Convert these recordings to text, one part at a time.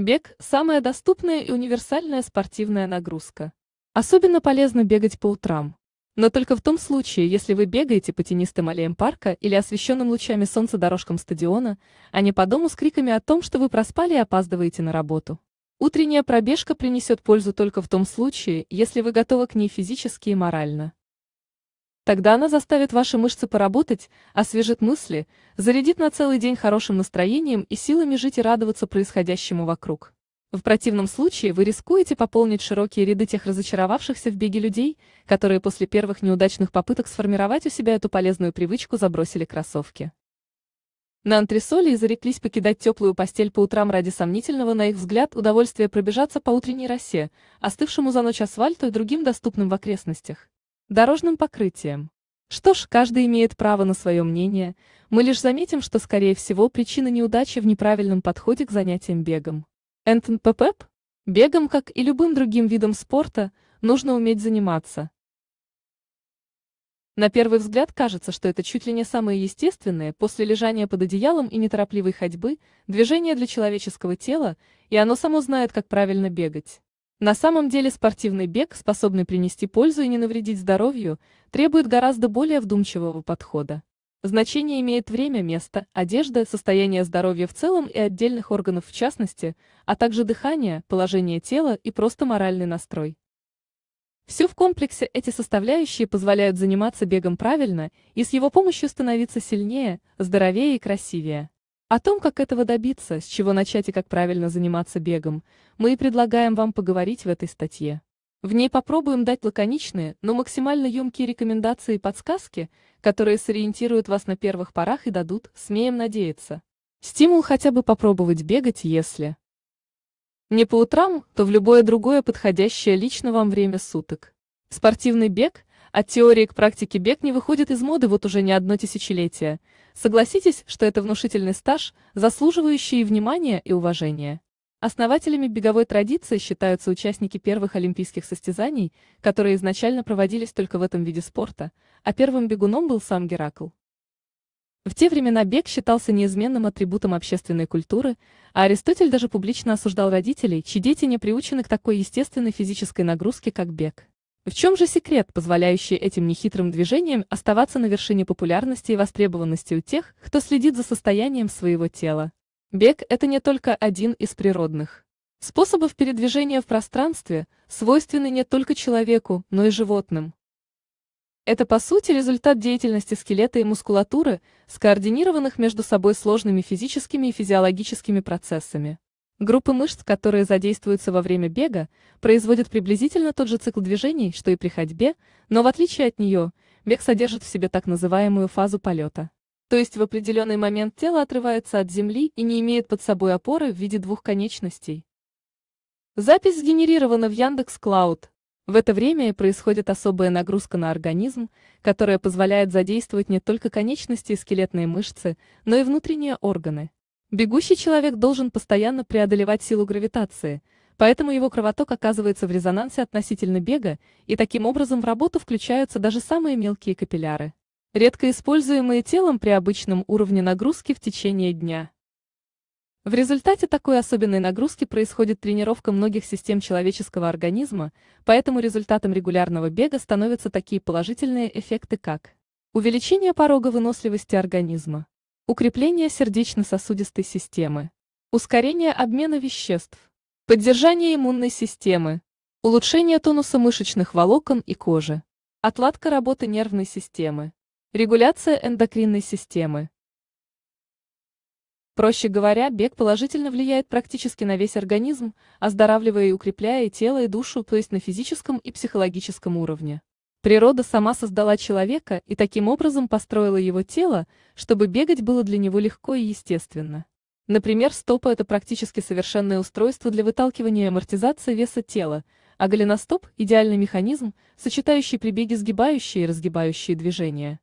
Бег – самая доступная и универсальная спортивная нагрузка. Особенно полезно бегать по утрам. Но только в том случае, если вы бегаете по тенистым аллеям парка или освещенным лучами солнца дорожкам стадиона, а не по дому с криками о том, что вы проспали и опаздываете на работу. Утренняя пробежка принесет пользу только в том случае, если вы готовы к ней физически и морально. Тогда она заставит ваши мышцы поработать, освежит мысли, зарядит на целый день хорошим настроением и силами жить и радоваться происходящему вокруг. В противном случае вы рискуете пополнить широкие ряды тех разочаровавшихся в беге людей, которые после первых неудачных попыток сформировать у себя эту полезную привычку забросили кроссовки. На антресоле и зареклись покидать теплую постель по утрам ради сомнительного, на их взгляд, удовольствия пробежаться по утренней росе, остывшему за ночь асфальту и другим доступным в окрестностях дорожным покрытием. Что ж, каждый имеет право на свое мнение, мы лишь заметим, что, скорее всего, причина неудачи в неправильном подходе к занятиям бегом. НТПП? Бегом, как и любым другим видом спорта, нужно уметь заниматься. На первый взгляд кажется, что это чуть ли не самое естественное после лежания под одеялом и неторопливой ходьбы, движение для человеческого тела, и оно само знает, как правильно бегать. На самом деле спортивный бег, способный принести пользу и не навредить здоровью, требует гораздо более вдумчивого подхода. Значение имеет время, место, одежда, состояние здоровья в целом и отдельных органов в частности, а также дыхание, положение тела и просто моральный настрой. Все в комплексе эти составляющие позволяют заниматься бегом правильно и с его помощью становиться сильнее, здоровее и красивее. О том, как этого добиться, с чего начать и как правильно заниматься бегом, мы и предлагаем вам поговорить в этой статье. В ней попробуем дать лаконичные, но максимально емкие рекомендации и подсказки, которые сориентируют вас на первых порах и дадут, смеем надеяться, стимул хотя бы попробовать бегать, если не по утрам, то в любое другое подходящее лично вам время суток. Спортивный бег от теории к практике бег не выходит из моды вот уже не одно тысячелетие. Согласитесь, что это внушительный стаж, заслуживающий внимания, и уважения. Основателями беговой традиции считаются участники первых олимпийских состязаний, которые изначально проводились только в этом виде спорта, а первым бегуном был сам Геракл. В те времена бег считался неизменным атрибутом общественной культуры, а Аристотель даже публично осуждал родителей, чьи дети не приучены к такой естественной физической нагрузке, как бег. В чем же секрет, позволяющий этим нехитрым движениям оставаться на вершине популярности и востребованности у тех, кто следит за состоянием своего тела? Бег – это не только один из природных способов передвижения в пространстве, свойственный не только человеку, но и животным. Это, по сути, результат деятельности скелета и мускулатуры, скоординированных между собой сложными физическими и физиологическими процессами. Группы мышц, которые задействуются во время бега, производят приблизительно тот же цикл движений, что и при ходьбе, но в отличие от нее, бег содержит в себе так называемую фазу полета. То есть в определенный момент тело отрывается от земли и не имеет под собой опоры в виде двух конечностей. Запись сгенерирована в Яндекс Клауд. В это время и происходит особая нагрузка на организм, которая позволяет задействовать не только конечности и скелетные мышцы, но и внутренние органы. Бегущий человек должен постоянно преодолевать силу гравитации, поэтому его кровоток оказывается в резонансе относительно бега, и таким образом в работу включаются даже самые мелкие капилляры, редко используемые телом при обычном уровне нагрузки в течение дня. В результате такой особенной нагрузки происходит тренировка многих систем человеческого организма, поэтому результатом регулярного бега становятся такие положительные эффекты, как увеличение порога выносливости организма, укрепление сердечно-сосудистой системы, ускорение обмена веществ, поддержание иммунной системы, улучшение тонуса мышечных волокон и кожи, отладка работы нервной системы, регуляция эндокринной системы. Проще говоря, бег положительно влияет практически на весь организм, оздоравливая и укрепляя и тело, и душу, то есть на физическом и психологическом уровне. Природа сама создала человека и таким образом построила его тело, чтобы бегать было для него легко и естественно. Например, стопа – это практически совершенное устройство для выталкивания и амортизации веса тела, а голеностоп – идеальный механизм, сочетающий при беге сгибающие и разгибающие движения.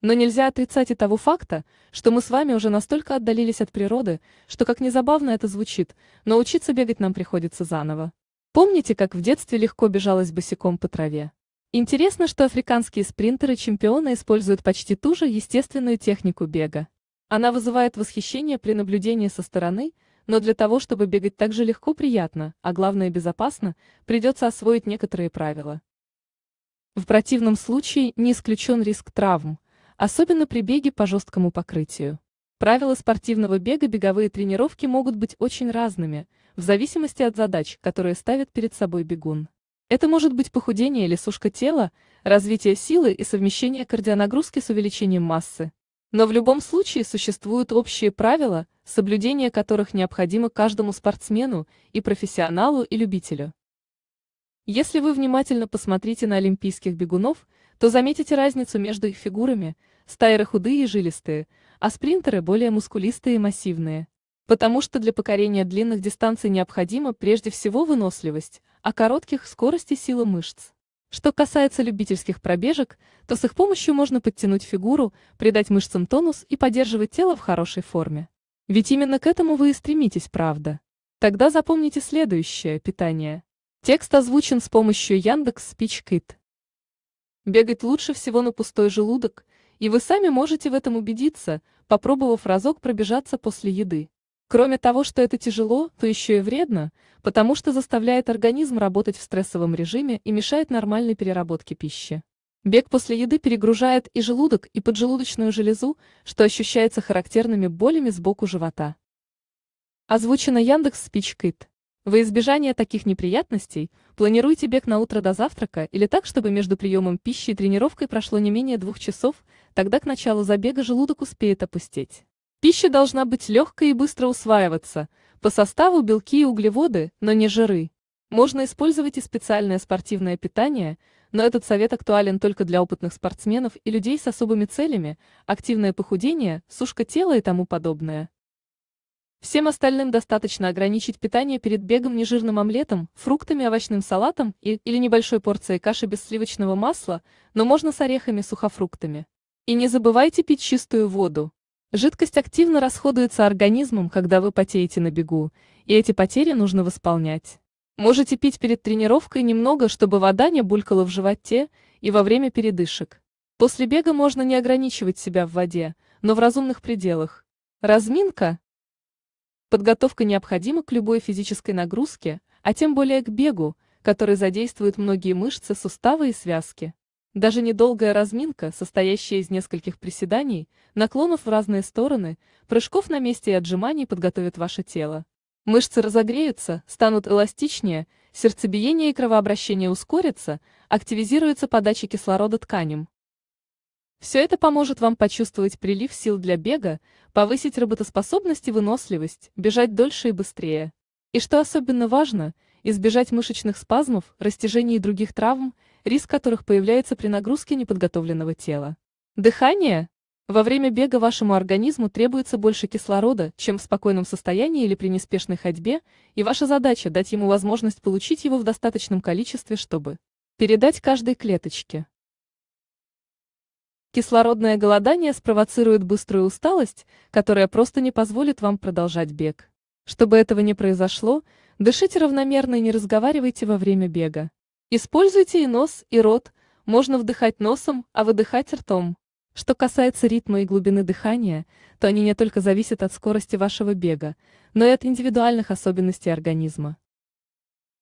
Но нельзя отрицать и того факта, что мы с вами уже настолько отдалились от природы, что, как незабавно это звучит, но учиться бегать нам приходится заново. Помните, как в детстве легко бежалось босиком по траве? Интересно, что африканские спринтеры-чемпионы используют почти ту же естественную технику бега. Она вызывает восхищение при наблюдении со стороны, но для того, чтобы бегать так же легко приятно, а главное безопасно, придется освоить некоторые правила. В противном случае не исключен риск травм, особенно при беге по жесткому покрытию. Правила спортивного бега беговые тренировки могут быть очень разными, в зависимости от задач, которые ставит перед собой бегун. Это может быть похудение или сушка тела, развитие силы и совмещение кардионагрузки с увеличением массы. Но в любом случае существуют общие правила, соблюдение которых необходимо каждому спортсмену, и профессионалу, и любителю. Если вы внимательно посмотрите на олимпийских бегунов, то заметите разницу между их фигурами, стайеры худые и жилистые, а спринтеры более мускулистые и массивные. Потому что для покорения длинных дистанций необходима прежде всего выносливость, а коротких – скорости силы мышц. Что касается любительских пробежек, то с их помощью можно подтянуть фигуру, придать мышцам тонус и поддерживать тело в хорошей форме. Ведь именно к этому вы и стремитесь, правда? Тогда запомните следующее – питание. Текст озвучен с помощью Яндекс Спичкит. Бегать лучше всего на пустой желудок, и вы сами можете в этом убедиться, попробовав разок пробежаться после еды. Кроме того, что это тяжело, то еще и вредно, потому что заставляет организм работать в стрессовом режиме и мешает нормальной переработке пищи. Бег после еды перегружает и желудок, и поджелудочную железу, что ощущается характерными болями сбоку живота. Озвучено Яндекс Спичкит. Во избежание таких неприятностей планируйте бег на утро до завтрака или так, чтобы между приемом пищи и тренировкой прошло не менее двух часов, тогда к началу забега желудок успеет опустеть. Пища должна быть легкой и быстро усваиваться, по составу белки и углеводы, но не жиры. Можно использовать и специальное спортивное питание, но этот совет актуален только для опытных спортсменов и людей с особыми целями, активное похудение, сушка тела и тому подобное. Всем остальным достаточно ограничить питание перед бегом нежирным омлетом, фруктами, овощным салатом и, или небольшой порцией каши без сливочного масла, но можно с орехами, сухофруктами. И не забывайте пить чистую воду. Жидкость активно расходуется организмом, когда вы потеете на бегу, и эти потери нужно восполнять. Можете пить перед тренировкой немного, чтобы вода не булькала в животе и во время передышек. После бега можно не ограничивать себя в воде, но в разумных пределах. Разминка. Подготовка необходима к любой физической нагрузке, а тем более к бегу, который задействует многие мышцы, суставы и связки. Даже недолгая разминка, состоящая из нескольких приседаний, наклонов в разные стороны, прыжков на месте и отжиманий подготовит ваше тело. Мышцы разогреются, станут эластичнее, сердцебиение и кровообращение ускорятся, активизируется подача кислорода тканям. Все это поможет вам почувствовать прилив сил для бега, повысить работоспособность и выносливость, бежать дольше и быстрее. И что особенно важно, избежать мышечных спазмов, растяжений и других травм, риск которых появляется при нагрузке неподготовленного тела. Дыхание. Во время бега вашему организму требуется больше кислорода, чем в спокойном состоянии или при неспешной ходьбе, и ваша задача дать ему возможность получить его в достаточном количестве, чтобы передать каждой клеточке. Кислородное голодание спровоцирует быструю усталость, которая просто не позволит вам продолжать бег. Чтобы этого не произошло, дышите равномерно и не разговаривайте во время бега. Используйте и нос, и рот, можно вдыхать носом, а выдыхать ртом. Что касается ритма и глубины дыхания, то они не только зависят от скорости вашего бега, но и от индивидуальных особенностей организма.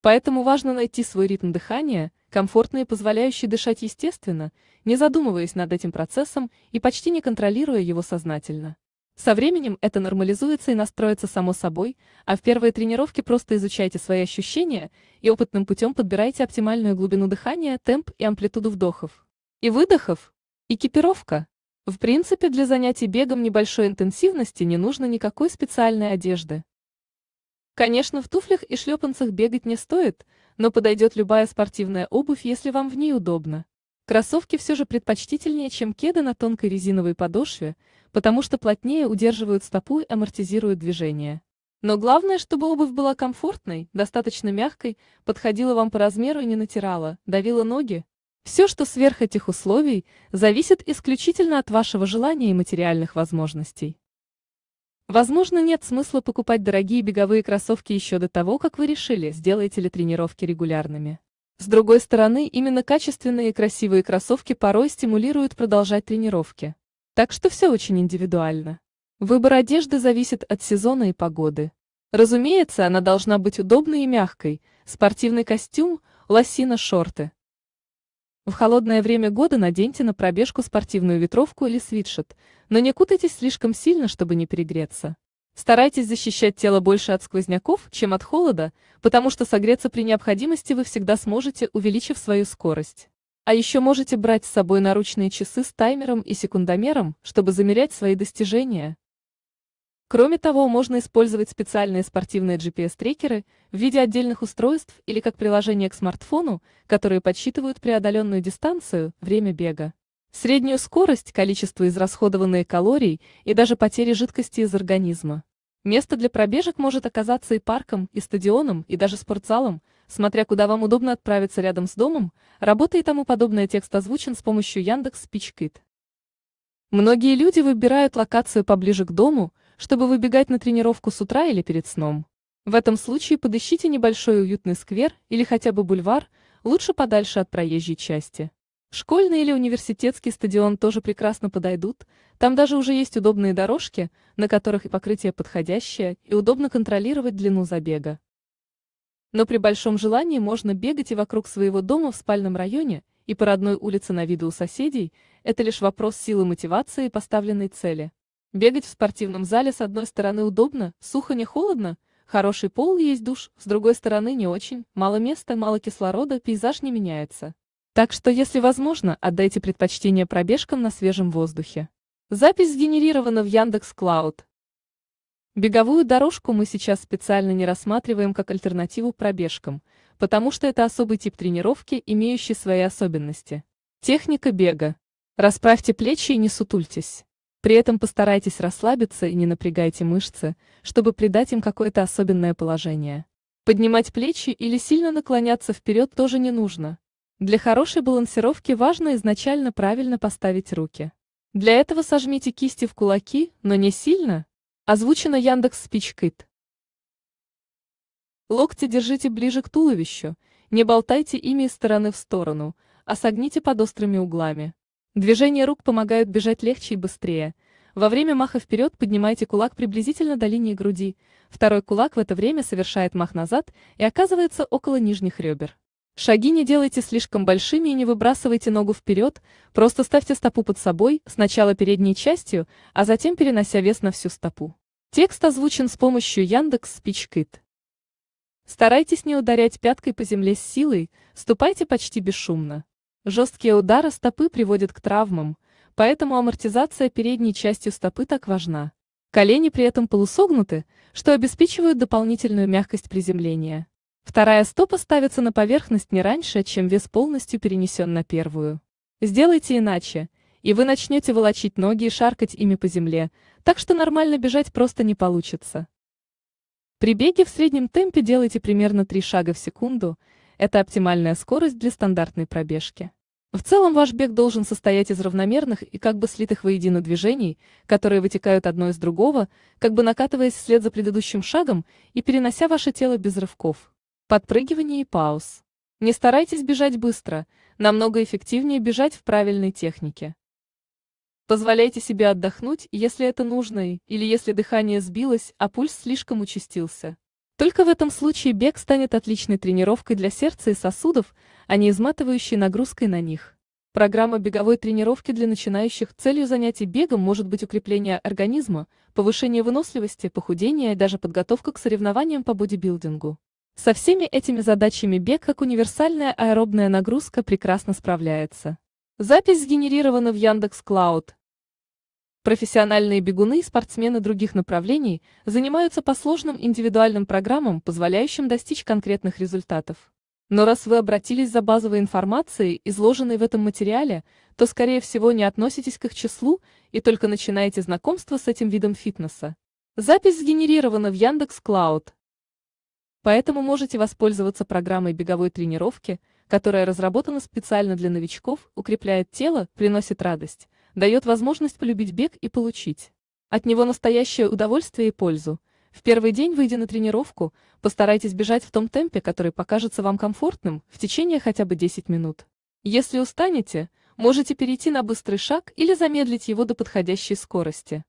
Поэтому важно найти свой ритм дыхания, комфортный и позволяющий дышать естественно, не задумываясь над этим процессом и почти не контролируя его сознательно. Со временем это нормализуется и настроится само собой, а в первые тренировки просто изучайте свои ощущения и опытным путем подбирайте оптимальную глубину дыхания, темп и амплитуду вдохов. И выдохов. Экипировка. В принципе, для занятий бегом небольшой интенсивности не нужно никакой специальной одежды. Конечно, в туфлях и шлепанцах бегать не стоит, но подойдет любая спортивная обувь, если вам в ней удобно. Кроссовки все же предпочтительнее, чем кеды на тонкой резиновой подошве, потому что плотнее удерживают стопу и амортизируют движение. Но главное, чтобы обувь была комфортной, достаточно мягкой, подходила вам по размеру и не натирала, давила ноги. Все, что сверх этих условий, зависит исключительно от вашего желания и материальных возможностей. Возможно, нет смысла покупать дорогие беговые кроссовки еще до того, как вы решили, сделаете ли тренировки регулярными. С другой стороны, именно качественные и красивые кроссовки порой стимулируют продолжать тренировки. Так что все очень индивидуально. Выбор одежды зависит от сезона и погоды. Разумеется, она должна быть удобной и мягкой, спортивный костюм, лосина, шорты. В холодное время года наденьте на пробежку спортивную ветровку или свитшет, но не кутайтесь слишком сильно, чтобы не перегреться. Старайтесь защищать тело больше от сквозняков, чем от холода, потому что согреться при необходимости вы всегда сможете, увеличив свою скорость. А еще можете брать с собой наручные часы с таймером и секундомером, чтобы замерять свои достижения. Кроме того, можно использовать специальные спортивные GPS-трекеры в виде отдельных устройств или как приложение к смартфону, которые подсчитывают преодоленную дистанцию, время бега. Среднюю скорость, количество израсходованных калорий и даже потери жидкости из организма. Место для пробежек может оказаться и парком, и стадионом, и даже спортзалом, смотря куда вам удобно отправиться рядом с домом, работа и тому подобное текст озвучен с помощью Яндекс Спичкит. Многие люди выбирают локацию поближе к дому, чтобы выбегать на тренировку с утра или перед сном. В этом случае подыщите небольшой уютный сквер или хотя бы бульвар, лучше подальше от проезжей части. Школьный или университетский стадион тоже прекрасно подойдут, там даже уже есть удобные дорожки, на которых и покрытие подходящее, и удобно контролировать длину забега. Но при большом желании можно бегать и вокруг своего дома в спальном районе, и по родной улице на виду у соседей, это лишь вопрос силы мотивации и поставленной цели. Бегать в спортивном зале с одной стороны удобно, сухо не холодно, хороший пол есть душ, с другой стороны не очень, мало места, мало кислорода, пейзаж не меняется. Так что, если возможно, отдайте предпочтение пробежкам на свежем воздухе. Запись сгенерирована в Яндекс.Клауд. Беговую дорожку мы сейчас специально не рассматриваем как альтернативу пробежкам, потому что это особый тип тренировки, имеющий свои особенности. Техника бега. Расправьте плечи и не сутультесь. При этом постарайтесь расслабиться и не напрягайте мышцы, чтобы придать им какое-то особенное положение. Поднимать плечи или сильно наклоняться вперед тоже не нужно. Для хорошей балансировки важно изначально правильно поставить руки. Для этого сожмите кисти в кулаки, но не сильно, Озвучено Яндекс Спичкит. Локти держите ближе к туловищу, не болтайте ими из стороны в сторону, а согните под острыми углами. Движения рук помогают бежать легче и быстрее. Во время маха вперед поднимайте кулак приблизительно до линии груди, второй кулак в это время совершает мах назад и оказывается около нижних ребер. Шаги не делайте слишком большими и не выбрасывайте ногу вперед, просто ставьте стопу под собой, сначала передней частью, а затем перенося вес на всю стопу. Текст озвучен с помощью Яндекс Спичкит. Старайтесь не ударять пяткой по земле с силой, ступайте почти бесшумно. Жесткие удары стопы приводят к травмам, поэтому амортизация передней частью стопы так важна. Колени при этом полусогнуты, что обеспечивают дополнительную мягкость приземления. Вторая стопа ставится на поверхность не раньше, чем вес полностью перенесен на первую. Сделайте иначе, и вы начнете волочить ноги и шаркать ими по земле, так что нормально бежать просто не получится. При беге в среднем темпе делайте примерно 3 шага в секунду, это оптимальная скорость для стандартной пробежки. В целом ваш бег должен состоять из равномерных и как бы слитых воедино движений, которые вытекают одно из другого, как бы накатываясь вслед за предыдущим шагом и перенося ваше тело без рывков подпрыгивание и пауз. Не старайтесь бежать быстро, намного эффективнее бежать в правильной технике. Позволяйте себе отдохнуть, если это нужно, или если дыхание сбилось, а пульс слишком участился. Только в этом случае бег станет отличной тренировкой для сердца и сосудов, а не изматывающей нагрузкой на них. Программа беговой тренировки для начинающих целью занятий бегом может быть укрепление организма, повышение выносливости, похудение и даже подготовка к соревнованиям по бодибилдингу. Со всеми этими задачами бег как универсальная аэробная нагрузка прекрасно справляется. Запись сгенерирована в Яндекс Клауд. Профессиональные бегуны и спортсмены других направлений занимаются по сложным индивидуальным программам, позволяющим достичь конкретных результатов. Но раз вы обратились за базовой информацией, изложенной в этом материале, то, скорее всего, не относитесь к их числу и только начинаете знакомство с этим видом фитнеса. Запись сгенерирована в Яндекс Клауд. Поэтому можете воспользоваться программой беговой тренировки, которая разработана специально для новичков, укрепляет тело, приносит радость, дает возможность полюбить бег и получить от него настоящее удовольствие и пользу. В первый день, выйдя на тренировку, постарайтесь бежать в том темпе, который покажется вам комфортным, в течение хотя бы 10 минут. Если устанете, можете перейти на быстрый шаг или замедлить его до подходящей скорости.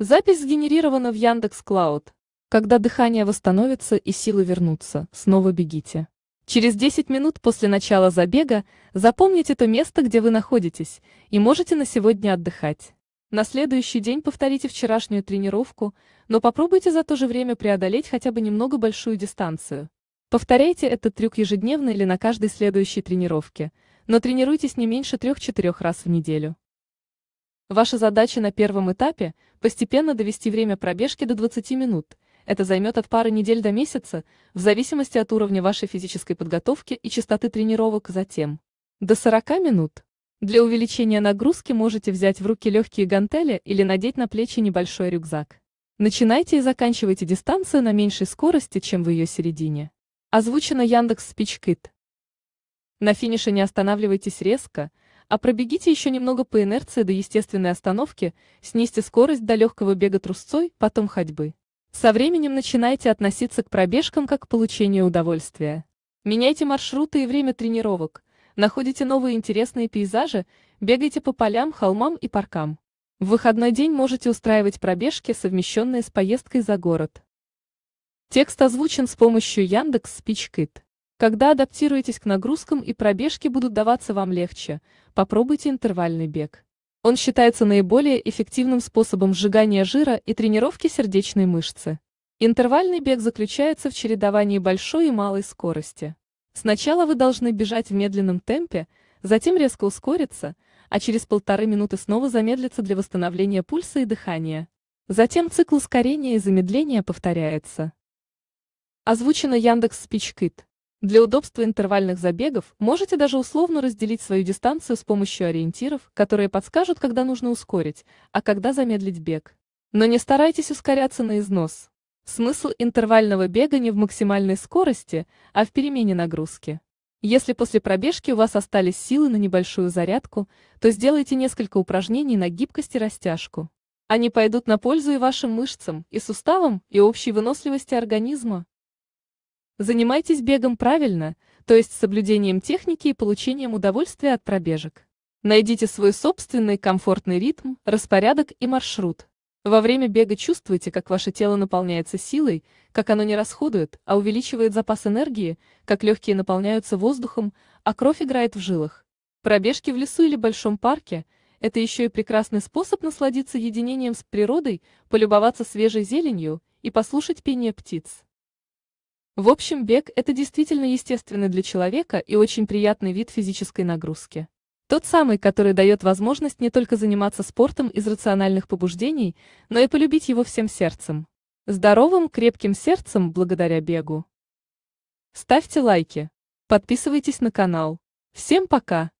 Запись сгенерирована в Яндекс.Клауд. Когда дыхание восстановится и силы вернутся, снова бегите. Через 10 минут после начала забега запомните то место, где вы находитесь, и можете на сегодня отдыхать. На следующий день повторите вчерашнюю тренировку, но попробуйте за то же время преодолеть хотя бы немного большую дистанцию. Повторяйте этот трюк ежедневно или на каждой следующей тренировке, но тренируйтесь не меньше 3-4 раз в неделю. Ваша задача на первом этапе – постепенно довести время пробежки до 20 минут – это займет от пары недель до месяца, в зависимости от уровня вашей физической подготовки и частоты тренировок затем. До 40 минут. Для увеличения нагрузки можете взять в руки легкие гантели или надеть на плечи небольшой рюкзак. Начинайте и заканчивайте дистанцию на меньшей скорости, чем в ее середине. Озвучено Яндекс Спичкит. На финише не останавливайтесь резко, а пробегите еще немного по инерции до естественной остановки, снизьте скорость до легкого бега трусцой, потом ходьбы. Со временем начинайте относиться к пробежкам как к получению удовольствия. Меняйте маршруты и время тренировок, находите новые интересные пейзажи, бегайте по полям, холмам и паркам. В выходной день можете устраивать пробежки, совмещенные с поездкой за город. Текст озвучен с помощью Яндекс Спичкит. Когда адаптируетесь к нагрузкам и пробежки будут даваться вам легче, попробуйте интервальный бег. Он считается наиболее эффективным способом сжигания жира и тренировки сердечной мышцы. Интервальный бег заключается в чередовании большой и малой скорости. Сначала вы должны бежать в медленном темпе, затем резко ускориться, а через полторы минуты снова замедлиться для восстановления пульса и дыхания. Затем цикл ускорения и замедления повторяется. Озвучено Яндекс Спичкит. Для удобства интервальных забегов можете даже условно разделить свою дистанцию с помощью ориентиров, которые подскажут, когда нужно ускорить, а когда замедлить бег. Но не старайтесь ускоряться на износ. Смысл интервального бега не в максимальной скорости, а в перемене нагрузки. Если после пробежки у вас остались силы на небольшую зарядку, то сделайте несколько упражнений на гибкость и растяжку. Они пойдут на пользу и вашим мышцам, и суставам, и общей выносливости организма. Занимайтесь бегом правильно, то есть соблюдением техники и получением удовольствия от пробежек. Найдите свой собственный комфортный ритм, распорядок и маршрут. Во время бега чувствуйте, как ваше тело наполняется силой, как оно не расходует, а увеличивает запас энергии, как легкие наполняются воздухом, а кровь играет в жилах. Пробежки в лесу или большом парке – это еще и прекрасный способ насладиться единением с природой, полюбоваться свежей зеленью и послушать пение птиц. В общем, бег – это действительно естественный для человека и очень приятный вид физической нагрузки. Тот самый, который дает возможность не только заниматься спортом из рациональных побуждений, но и полюбить его всем сердцем. Здоровым, крепким сердцем благодаря бегу. Ставьте лайки. Подписывайтесь на канал. Всем пока!